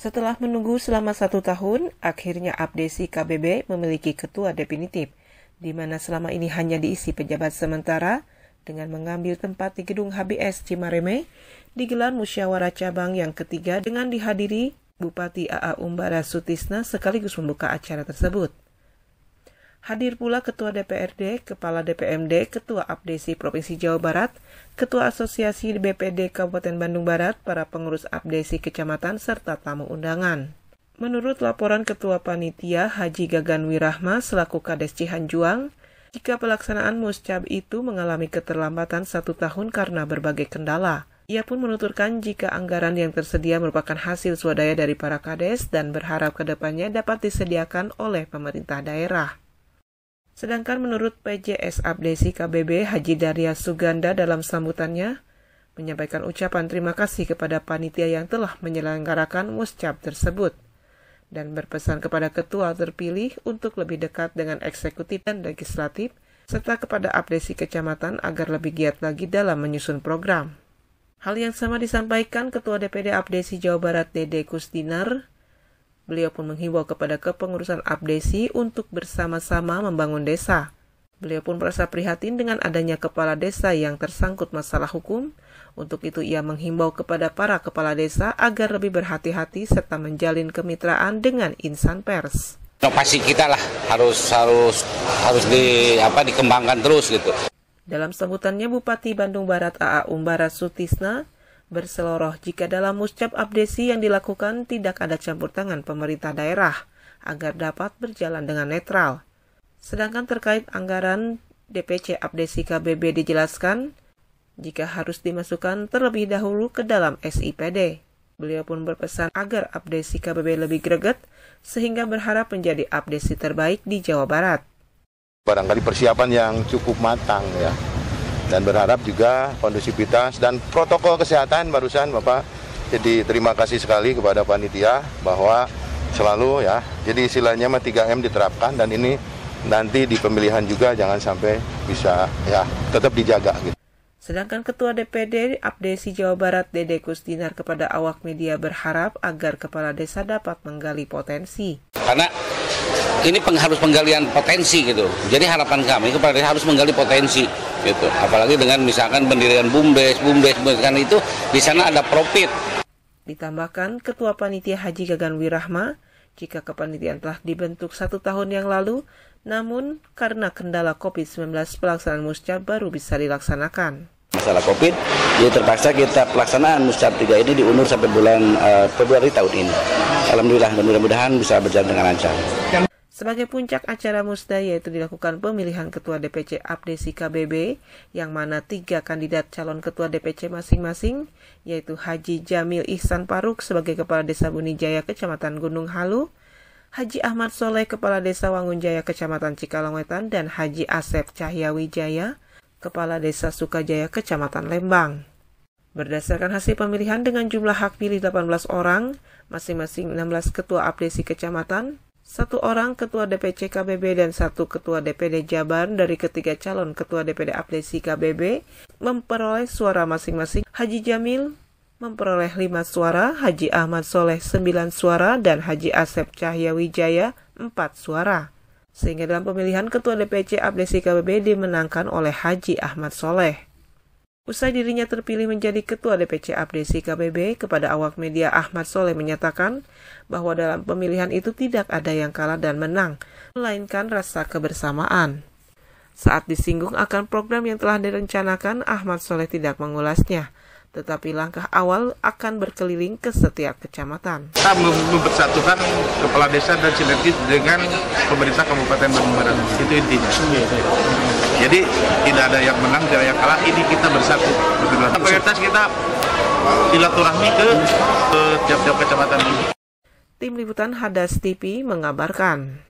Setelah menunggu selama satu tahun, akhirnya Abdesi KBB memiliki ketua definitif, di mana selama ini hanya diisi pejabat sementara dengan mengambil tempat di gedung HBS Cimareme, digelar musyawarah cabang yang ketiga dengan dihadiri Bupati AA Umbara Sutisna sekaligus membuka acara tersebut. Hadir pula Ketua DPRD, Kepala DPMD, Ketua Abdesi Provinsi Jawa Barat, Ketua Asosiasi BPD Kabupaten Bandung Barat, para pengurus Abdesi Kecamatan, serta tamu undangan. Menurut laporan Ketua Panitia Haji Gagan Wirahma selaku Kades Cihanjuang, jika pelaksanaan muscab itu mengalami keterlambatan satu tahun karena berbagai kendala. Ia pun menuturkan jika anggaran yang tersedia merupakan hasil swadaya dari para kades dan berharap kedepannya dapat disediakan oleh pemerintah daerah. Sedangkan menurut PJS Abdesi KBB Haji Darya Suganda dalam sambutannya, menyampaikan ucapan terima kasih kepada panitia yang telah menyelenggarakan muscap tersebut dan berpesan kepada ketua terpilih untuk lebih dekat dengan eksekutif dan legislatif serta kepada abdesi kecamatan agar lebih giat lagi dalam menyusun program. Hal yang sama disampaikan Ketua DPD Abdesi Jawa Barat Dede Kusdinar Beliau pun menghimbau kepada kepengurusan Abdesi untuk bersama-sama membangun desa. Beliau pun merasa prihatin dengan adanya kepala desa yang tersangkut masalah hukum. Untuk itu ia menghimbau kepada para kepala desa agar lebih berhati-hati serta menjalin kemitraan dengan insan pers. Inovasi kita lah harus harus harus di apa dikembangkan terus gitu. Dalam sambutannya Bupati Bandung Barat AA Umbara Sutisna berseloroh jika dalam muscap abdesi yang dilakukan tidak ada campur tangan pemerintah daerah agar dapat berjalan dengan netral. Sedangkan terkait anggaran DPC Abdesi KBB dijelaskan jika harus dimasukkan terlebih dahulu ke dalam SIPD. Beliau pun berpesan agar Abdesi KBB lebih greget sehingga berharap menjadi Abdesi terbaik di Jawa Barat. Barangkali persiapan yang cukup matang ya dan berharap juga kondusivitas dan protokol kesehatan barusan Bapak. Jadi terima kasih sekali kepada panitia bahwa selalu ya. Jadi istilahnya mah 3M diterapkan dan ini nanti di pemilihan juga jangan sampai bisa ya tetap dijaga gitu. Sedangkan Ketua DPD Abdesi Jawa Barat Dede Kustinar kepada awak media berharap agar kepala desa dapat menggali potensi. Karena ini harus penggalian potensi gitu. Jadi harapan kami kepada desa harus menggali potensi gitu. Apalagi dengan misalkan pendirian bumdes, bumdes, misalkan itu di sana ada profit. Ditambahkan Ketua Panitia Haji Gagan Wirahma, jika kepanitiaan telah dibentuk satu tahun yang lalu, namun, karena kendala COVID-19 pelaksanaan muscab baru bisa dilaksanakan. Masalah COVID, jadi terpaksa kita pelaksanaan muscab 3 ini diundur sampai bulan uh, Februari tahun ini. Alhamdulillah, mudah-mudahan bisa berjalan dengan lancar. Sebagai puncak acara musda yaitu dilakukan pemilihan ketua DPC Abdesi KBB yang mana tiga kandidat calon ketua DPC masing-masing yaitu Haji Jamil Ihsan Paruk sebagai kepala desa Bunijaya Kecamatan Gunung Halu, Haji Ahmad Soleh, Kepala Desa Wangunjaya, Kecamatan Cikalongwetan, dan Haji Asep Cahyawijaya, Kepala Desa Sukajaya, Kecamatan Lembang. Berdasarkan hasil pemilihan dengan jumlah hak pilih 18 orang, masing-masing 16 ketua abdesi kecamatan, satu orang ketua DPC KBB dan satu ketua DPD Jabar dari ketiga calon ketua DPD abdesi KBB memperoleh suara masing-masing Haji Jamil memperoleh 5 suara, Haji Ahmad Soleh 9 suara, dan Haji Asep Cahyawijaya 4 suara. Sehingga dalam pemilihan Ketua DPC Abdesi KBB dimenangkan oleh Haji Ahmad Soleh. Usai dirinya terpilih menjadi Ketua DPC Abdesi KBB, kepada awak media Ahmad Soleh menyatakan bahwa dalam pemilihan itu tidak ada yang kalah dan menang, melainkan rasa kebersamaan. Saat disinggung akan program yang telah direncanakan, Ahmad Soleh tidak mengulasnya tetapi langkah awal akan berkeliling ke setiap kecamatan. Kita mempersatukan kepala desa dan sinergis dengan pemerintah Kabupaten Bandung Barat. Itu intinya. Jadi tidak ada yang menang, tidak ada yang kalah. Ini kita bersatu. Prioritas kita silaturahmi ke tiap-tiap kecamatan. Tim Liputan Hadas TV mengabarkan.